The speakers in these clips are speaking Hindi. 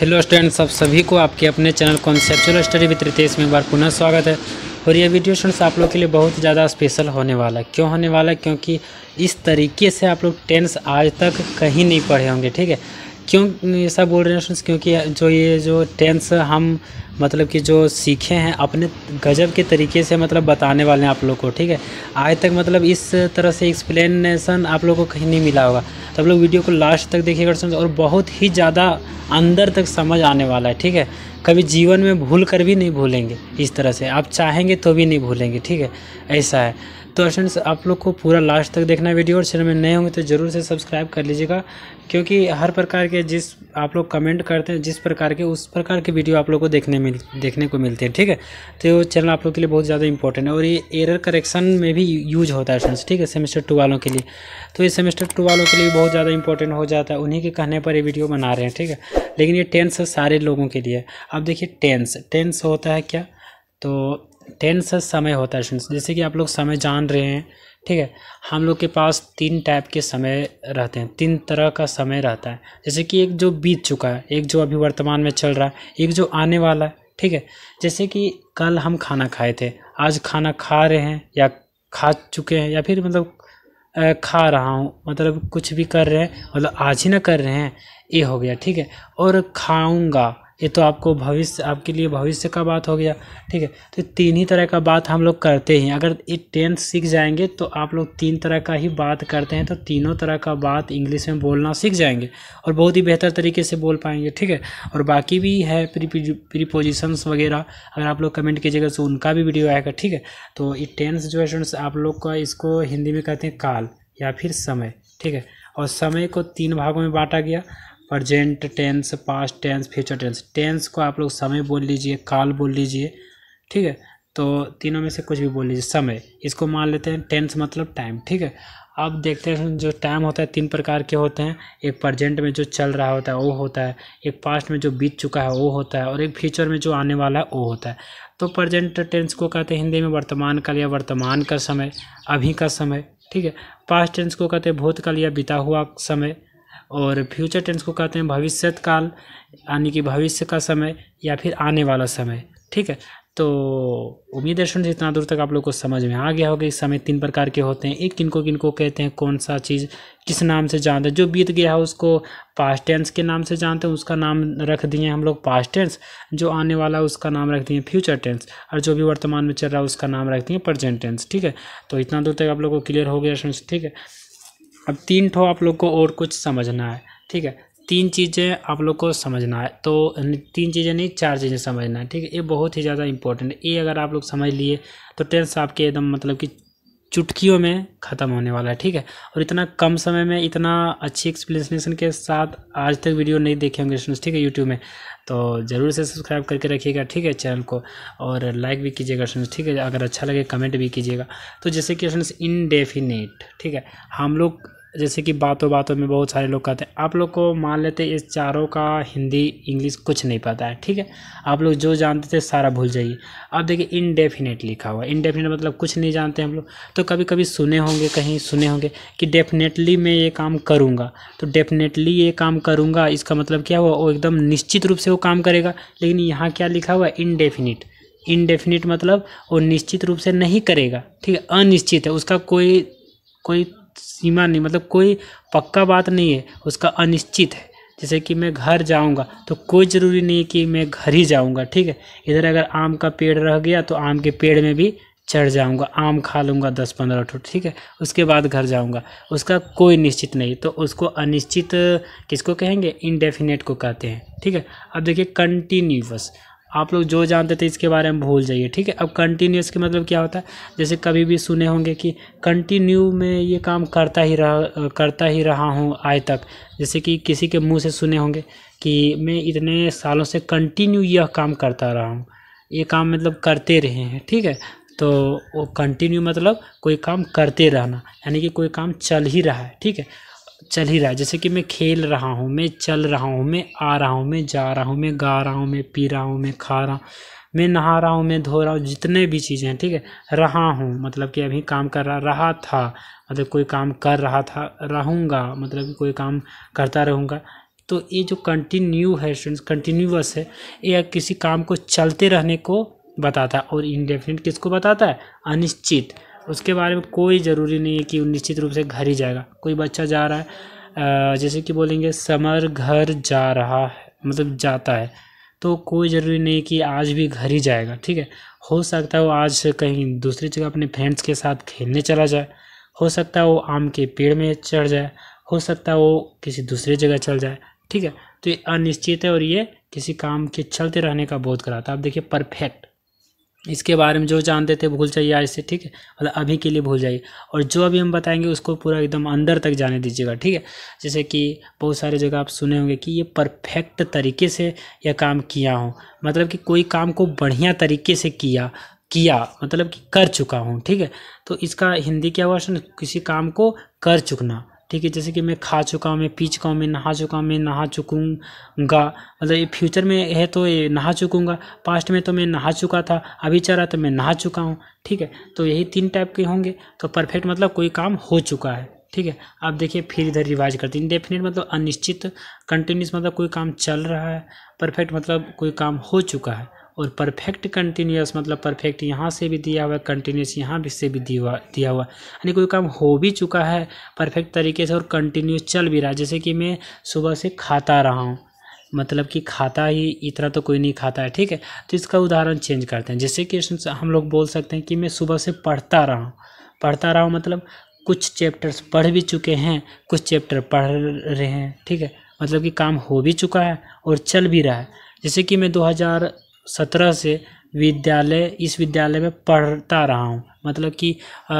हेलो स्टूडेंट्स आप सभी को आपके अपने channel conceptual study with Ritesh में एक बार पुनः स्वागत है और ये वीडियो स्टूडेंट्स आप लोग के लिए बहुत ज़्यादा स्पेशल होने वाला है क्यों होने वाला है क्योंकि इस तरीके से आप लोग टेंस आज तक कहीं नहीं पढ़े होंगे ठीक है क्यों ऐसा बोल रहे हैं स्टूडेंट्स क्योंकि जो ये जो टेंस हम मतलब कि जो सीखे हैं अपने गजब के तरीके से मतलब बताने वाले हैं आप लोग को ठीक है आज तक मतलब इस तरह से एक्सप्लेनेशन आप लोग को कहीं नहीं मिला होगा तो आप लोग वीडियो को लास्ट तक देखिएगा समझ और बहुत ही ज़्यादा अंदर तक समझ आने वाला है ठीक है कभी जीवन में भूल कर भी नहीं भूलेंगे इस तरह से आप चाहेंगे तो भी नहीं भूलेंगे ठीक है ऐसा है तो स्टूडेंट्स आप लोग को पूरा लास्ट तक देखना वीडियो और चैनल में नए होंगे तो ज़रूर से सब्सक्राइब कर लीजिएगा क्योंकि हर प्रकार के जिस आप लोग कमेंट करते हैं जिस प्रकार के उस प्रकार के वीडियो आप लोग को देखने मिल देखने को मिलते हैं ठीक है तो चैनल आप लोग के लिए बहुत ज़्यादा इंपॉर्टेंट है और ये एरर करेक्शन में भी यूज होता है स्टूडेंट्स ठीक है सेमेस्टर टू वालों के लिए तो ये सेमेस्टर टू वालों के लिए बहुत ज़्यादा इंपॉर्टेंट हो जाता है उन्हीं के कहने पर ये वीडियो बना रहे हैं ठीक है लेकिन ये टेंस सारे लोगों के लिए अब देखिए टेंस टेंस होता है क्या तो टेंस समय होता है जैसे कि आप लोग समय जान रहे हैं ठीक है हम लोग के पास तीन टाइप के समय रहते हैं तीन तरह का समय रहता है जैसे कि एक जो बीत चुका है एक जो अभी वर्तमान में चल रहा है एक जो आने वाला है ठीक है जैसे कि कल हम खाना खाए थे आज खाना खा रहे हैं या खा चुके हैं या फिर मतलब खा रहा हूँ मतलब कुछ भी कर रहे हैं मतलब आज ही ना कर रहे हैं ये हो गया ठीक है और खाऊंगा ये तो आपको भविष्य आपके लिए भविष्य का बात हो गया ठीक है तो तीन ही तरह का बात हम लोग करते हैं अगर ये टेंथ सीख जाएंगे तो आप लोग तीन तरह का ही बात करते हैं तो तीनों तरह का बात इंग्लिश में बोलना सीख जाएंगे और बहुत ही बेहतर तरीके से बोल पाएंगे ठीक है और बाकी भी है प्रीपोजिशंस वगैरह अगर आप लोग कमेंट कीजिएगा तो उनका भी वीडियो आएगा ठीक है तो ये टेंथ जो है स्टूडेंट्स आप लोग का इसको हिंदी में कहते हैं काल या फिर समय ठीक है और समय को तीन भागों में बांटा गया present tense past tense future tense tense को आप लोग समय बोल लीजिए काल बोल लीजिए ठीक है तो तीनों में से कुछ भी बोल लीजिए समय इसको मान लेते हैं टेंस मतलब टाइम ठीक है अब देखते हैं जो टाइम होता है तीन प्रकार के होते हैं एक प्रजेंट में जो चल रहा होता है वो होता है एक पास्ट में जो बीत चुका है वो होता है और एक फ्यूचर में जो आने वाला है वो होता है तो प्रजेंट टेंस को कहते हैं हिंदी में वर्तमान काल या वर्तमान का समय अभी का समय ठीक है पास्ट टेंस को कहते हैं भूतकाल या बिता हुआ समय और फ्यूचर टेंस को कहते हैं भविष्यकाल यानी कि भविष्य का समय या फिर आने वाला समय ठीक है तो उम्मीद है स्टूडेंट इतना दूर तक आप लोग को समझ में आ गया होगा कि समय तीन प्रकार के होते हैं एक किनको किनको कहते हैं कौन सा चीज़ किस नाम से जानते हैं जो बीत गया है उसको पास्ट टेंस के नाम से जानते हैं उसका नाम रख दिए हम लोग पास्ट टेंस जो आने वाला उसका नाम रख दिए फ्यूचर टेंस और जो भी वर्तमान में चल रहा है उसका नाम रख दिए प्रजेंट टेंस ठीक है तो इतना दूर तक आप लोग को क्लियर हो गया ठीक है अब तीन ठो आप लोग को और कुछ समझना है ठीक है तीन चीज़ें आप लोग को समझना है तो तीन चीज़ें नहीं चार चीज़ें समझना है ठीक है ये बहुत ही ज़्यादा इंपॉर्टेंट है ये अगर आप लोग समझ लिए तो टेंस आपके एकदम मतलब कि चुटकियों में ख़त्म होने वाला है ठीक है और इतना कम समय में इतना अच्छी एक्सप्लेनेशन के साथ आज तक वीडियो नहीं देखे होंगे स्टूडेंट्स ठीक है यूट्यूब में तो ज़रूर से सब्सक्राइब करके रखिएगा ठीक है चैनल को और लाइक भी कीजिएगा स्टूडेंट्स ठीक है अगर अच्छा लगे कमेंट भी कीजिएगा तो जैसे कि स्टूडेंट्स इनडेफिनेट ठीक है हम लोग जैसे कि बातों बातों में बहुत सारे लोग कहते हैं आप लोग को मान लेते हैं इस चारों का हिंदी इंग्लिश कुछ नहीं पता है ठीक है आप लोग जो जानते थे सारा भूल जाइए अब देखिए इनडेफिनेट लिखा हुआ है इनडेफिनेट मतलब कुछ नहीं जानते हम लोग तो कभी कभी सुने होंगे कहीं सुने होंगे कि डेफिनेटली मैं ये काम करूँगा तो डेफिनेटली ये काम करूँगा इसका मतलब क्या हुआ वो एकदम निश्चित रूप से वो काम करेगा लेकिन यहाँ क्या लिखा हुआ है इनडेफिनिट इनडेफिनिट मतलब वो निश्चित रूप से नहीं करेगा ठीक है अनिश्चित है उसका कोई कोई सीमा नहीं मतलब कोई पक्का बात नहीं है उसका अनिश्चित है जैसे कि मैं घर जाऊंगा तो कोई ज़रूरी नहीं है कि मैं घर ही जाऊंगा ठीक है इधर अगर आम का पेड़ रह गया तो आम के पेड़ में भी चढ़ जाऊंगा आम खा लूँगा दस पंद्रह ठो ठीक है उसके बाद घर जाऊंगा उसका कोई निश्चित नहीं तो उसको अनिश्चित किसको कहेंगे इनडेफिनेट को कहते हैं ठीक है अब देखिए कंटिन्यूस आप लोग जो जानते थे इसके बारे में भूल जाइए ठीक है अब कंटिन्यूस के मतलब क्या होता है जैसे कभी भी सुने होंगे कि कंटिन्यू में ये काम करता ही रहा करता ही रहा हूँ आज तक जैसे कि किसी के मुंह से सुने होंगे कि मैं इतने सालों से कंटिन्यू यह काम करता रहा हूँ ये काम मतलब करते रहे हैं ठीक है तो वो कंटिन्यू मतलब कोई काम करते रहना यानी कि कोई काम चल ही रहा है ठीक है चल ही रहा है जैसे कि मैं खेल रहा हूँ मैं चल रहा हूँ मैं आ रहा हूँ मैं जा रहा हूँ मैं गा रहा हूँ मैं पी रहा हूँ मैं खा रहा हूँ मैं नहा रहा हूँ मैं धो रहा हूँ जितने भी चीज़ें हैं ठीक है रहा हूँ मतलब कि अभी काम कर रहा रहा था मतलब कोई काम कर रहा था रहूँगा मतलब कि कोई काम करता रहूँगा तो ये जो कंटिन्यू है स्टूडेंट्स कंटिन्यूस है ये किसी काम को चलते रहने को बताता है और इनडेफिनिट किसको बताता है अनिश्चित उसके बारे में कोई ज़रूरी नहीं है कि निश्चित रूप से घर ही जाएगा कोई बच्चा जा रहा है जैसे कि बोलेंगे समर घर जा रहा है मतलब जाता है तो कोई ज़रूरी नहीं कि आज भी घर ही जाएगा ठीक है हो सकता है वो आज कहीं दूसरी जगह अपने फ्रेंड्स के साथ खेलने चला जाए हो सकता है वो आम के पेड़ में चढ़ जाए हो सकता है वो किसी दूसरी जगह चल जाए ठीक है तो ये अनिश्चित है और ये किसी काम के चलते रहने का बोध कराता है आप देखिए परफेक्ट इसके बारे में जो जानते थे भूल जाइए आज से ठीक है मतलब अभी के लिए भूल जाइए और जो अभी हम बताएंगे उसको पूरा एकदम अंदर तक जाने दीजिएगा ठीक है जैसे कि बहुत सारे जगह आप सुने होंगे कि ये परफेक्ट तरीके से यह काम किया हूँ मतलब कि कोई काम को बढ़िया तरीके से किया किया मतलब कि कर चुका हूँ ठीक है तो इसका हिंदी क्या वर्षन किसी काम को कर चुकना ठीक है जैसे कि मैं खा चुका हूँ मैं पी चुका हूँ मैं नहा चुका हूँ मैं नहा चुकूँगा मतलब ये फ्यूचर में है तो ये नहा चुकूँगा पास्ट में तो मैं नहा चुका था अभी चल रहा तो मैं नहा चुका हूँ ठीक है तो यही तीन टाइप के होंगे तो परफेक्ट मतलब कोई काम हो चुका है ठीक है अब देखिए फिर इधर रिवाइज करते हैं इनडेफिनेट मतलब अनिश्चित कंटिन्यूस मतलब कोई काम चल रहा है परफेक्ट मतलब कोई काम हो चुका है और परफेक्ट कंटिन्यूस मतलब परफेक्ट यहाँ से भी दिया हुआ है कंटिन्यूस यहाँ भी से भी दिया दिया हुआ यानी कोई काम हो भी चुका है परफेक्ट तरीके से और कंटिन्यूस चल भी रहा है जैसे कि मैं सुबह से खाता रहा हूँ मतलब कि खाता ही इतना तो कोई नहीं खाता है ठीक है तो इसका उदाहरण चेंज करते हैं जैसे कि हम लोग बोल सकते हैं कि मैं सुबह से पढ़ता रहा हूँ पढ़ता रहा हूँ मतलब कुछ चैप्टर्स पढ़ भी चुके हैं कुछ चैप्टर पढ़ रहे हैं ठीक है मतलब कि काम हो भी चुका है और चल भी रहा है जैसे कि मैं सत्रह से विद्यालय इस विद्यालय में पढ़ता रहा हूँ मतलब कि आ,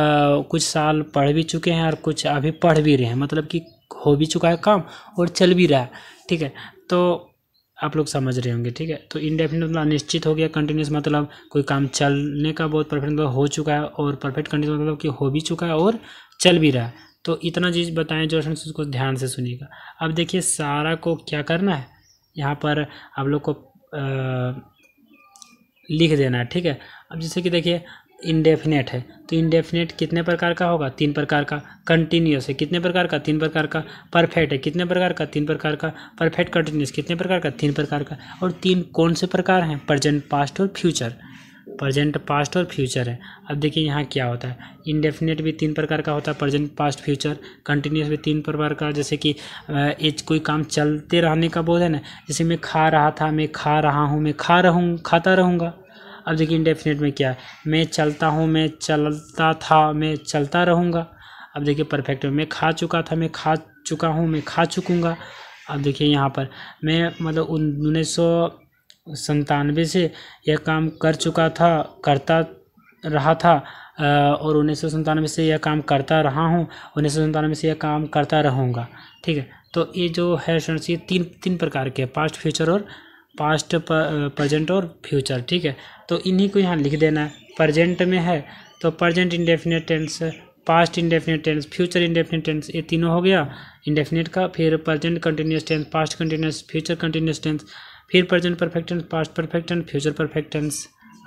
कुछ साल पढ़ भी चुके हैं और कुछ अभी पढ़ भी रहे हैं मतलब कि हो भी चुका है काम और चल भी रहा है ठीक है तो आप लोग समझ रहे होंगे ठीक है तो इनडेफिनेट मतलब अनिश्चित हो गया कंटिन्यूस मतलब कोई काम चलने का बहुत परफेक्ट मतलब हो चुका है और परफेक्ट कंटिन्यूस मतलब कि हो भी चुका है और चल भी रहा है तो इतना चीज़ बताएं जो उसको ध्यान से सुनिएगा अब देखिए सारा को क्या करना है यहाँ पर आप लोग को आ, लिख देना है ठीक है अब जैसे कि देखिए इनडेफिनेट है तो इनडेफिनेट कितने प्रकार का होगा तीन प्रकार का कंटिन्यूस है कितने प्रकार का तीन प्रकार का परफेक्ट है कितने प्रकार का तीन प्रकार का परफेक्ट कंटिन्यूस कितने प्रकार का तीन प्रकार का और तीन कौन से प्रकार हैं प्रजेंट पास्ट और फ्यूचर प्रजेंट पास्ट और फ्यूचर है अब देखिए यहाँ क्या होता है इनडेफिनेट भी तीन प्रकार का होता है प्रजेंट पास्ट फ्यूचर कंटिन्यूस भी तीन प्रकार का जैसे कि एज कोई काम चलते रहने का बोध है ना जैसे मैं खा रहा था मैं खा रहा हूँ मैं खा रहूँ खाता रहूँगा अब देखिए इंडेफिनेट में क्या है मैं चलता हूँ मैं चलता था मैं चलता रहूँगा अब देखिए परफेक्ट में मैं खा चुका था मैं खा चुका हूँ मैं खा चुकूँगा अब देखिए यहाँ पर मैं मतलब उन्नीस सौ संतानवे से यह काम कर चुका था करता रहा था और उन्नीस सौ संतानवे से यह काम करता रहा हूँ उन्नीस सौ संतानवे से यह काम करता रहूँगा ठीक है तो ये जो है स्टूडेंट्स ये तीन तीन प्रकार के पास्ट फ्यूचर और पास्ट प्रजेंट और फ्यूचर ठीक है तो इन्हीं को यहाँ लिख देना है प्रजेंट में है तो present indefinite tense past indefinite tense future indefinite tense ये तीनों हो गया इंडेफिनेट का फिर present continuous tense past continuous future continuous tense फिर present perfect past perfect and future perfect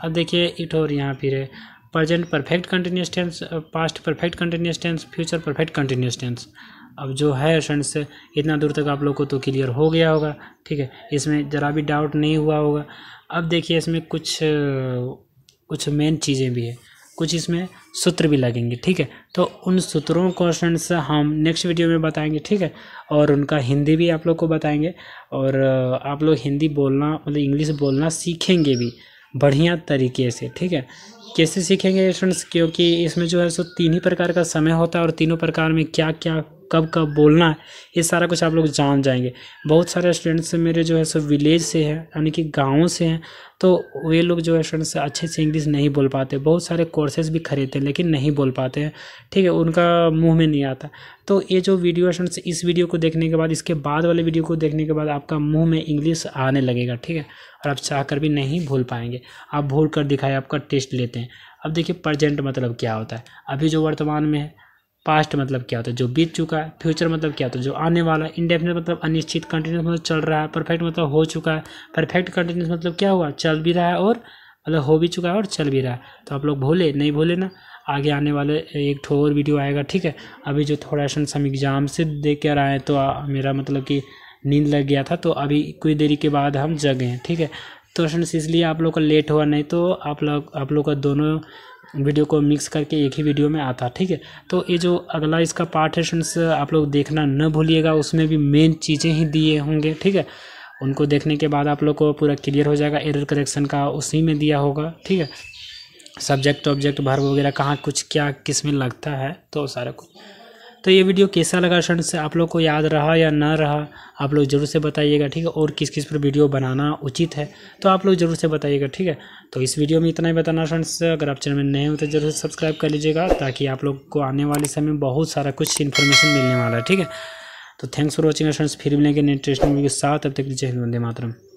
अब देखिए इट और यहाँ फिर है present perfect continuous tense past perfect continuous tense future perfect continuous tense अब जो है फ्रेंड्स इतना दूर तक आप लोग को तो क्लियर हो गया होगा ठीक है इसमें ज़रा भी डाउट नहीं हुआ होगा अब देखिए इसमें कुछ कुछ मेन चीज़ें भी हैं कुछ इसमें सूत्र भी लगेंगे ठीक है तो उन सूत्रों क्वेश्चन हम नेक्स्ट वीडियो में बताएंगे ठीक है और उनका हिंदी भी आप लोग को बताएंगे और आप लोग हिंदी बोलना मतलब इंग्लिश बोलना सीखेंगे भी बढ़िया तरीके से ठीक है कैसे सीखेंगे स्टूडेंट्स क्योंकि इसमें जो है सो तीन ही प्रकार का समय होता है और तीनों प्रकार में क्या क्या कब कब बोलना है ये सारा कुछ आप लोग जान जाएंगे बहुत सारे स्टूडेंट्स मेरे जो है सो विलेज से हैं यानी कि गाँव से हैं तो वे लोग जो है स्टूडेंट्स अच्छे से इंग्लिश नहीं बोल पाते बहुत सारे कोर्सेज भी खरीदते हैं लेकिन नहीं बोल पाते हैं ठीक है उनका मुंह में नहीं आता तो ये जो वीडियो स्टूडेंट्स इस वीडियो को देखने के बाद इसके बाद वाले वीडियो को देखने के बाद आपका मुँह में इंग्लिश आने लगेगा ठीक है और आप चाह भी नहीं भूल पाएंगे आप भूल कर दिखाए आपका टेस्ट लेते हैं अब देखिए प्रजेंट मतलब क्या होता है अभी जो वर्तमान में है पास्ट मतलब क्या होता है जो बीत चुका है फ्यूचर मतलब क्या होता है जो आने वाला है इंडेफिनेट मतलब अनिश्चित कंटिन्यूस मतलब चल रहा है परफेक्ट मतलब हो चुका है परफेक्ट कंटिन्यूस मतलब क्या हुआ चल भी रहा है और मतलब हो भी चुका है और चल भी रहा है तो आप लोग भूले नहीं भूले ना आगे आने वाले एक ठो और वीडियो आएगा ठीक है अभी जो थोड़ा सा हम एग्ज़ाम से देख कर आए तो आ, मेरा मतलब कि नींद लग गया था तो अभी कुछ देरी के बाद हम जगे हैं ठीक है तो इसलिए आप लोग का लेट हुआ नहीं तो आप लोग आप लोग का दोनों वीडियो को मिक्स करके एक ही वीडियो में आता ठीक है तो ये जो अगला इसका पार्ट है स्टूडेंट्स आप लोग देखना न भूलिएगा उसमें भी मेन चीज़ें ही दिए होंगे ठीक है उनको देखने के बाद आप लोग को पूरा क्लियर हो जाएगा एरर करेक्शन का उसी में दिया होगा ठीक है सब्जेक्ट ऑब्जेक्ट भर वगैरह कहाँ कुछ क्या किस में लगता है तो सारा कुछ तो ये वीडियो कैसा लगा फ्रेंड्स आप लोग को याद रहा या ना रहा आप लोग ज़रूर से बताइएगा ठीक है और किस किस पर वीडियो बनाना उचित है तो आप लोग ज़रूर से बताइएगा ठीक है तो इस वीडियो में इतना ही बताना फ्रेंड्स अगर आप चैनल में नए हो तो ज़रूर सब्सक्राइब कर लीजिएगा ताकि आप लोग को आने वाले समय में बहुत सारा कुछ इन्फॉर्मेशन मिलने वाला है ठीक है तो थैंक्स फॉर वॉचिंग फ्रेंड्स फिर मिलेंगे नेक्स्ट वीडियो के साथ अब तक जय हिंद वंदे मातरम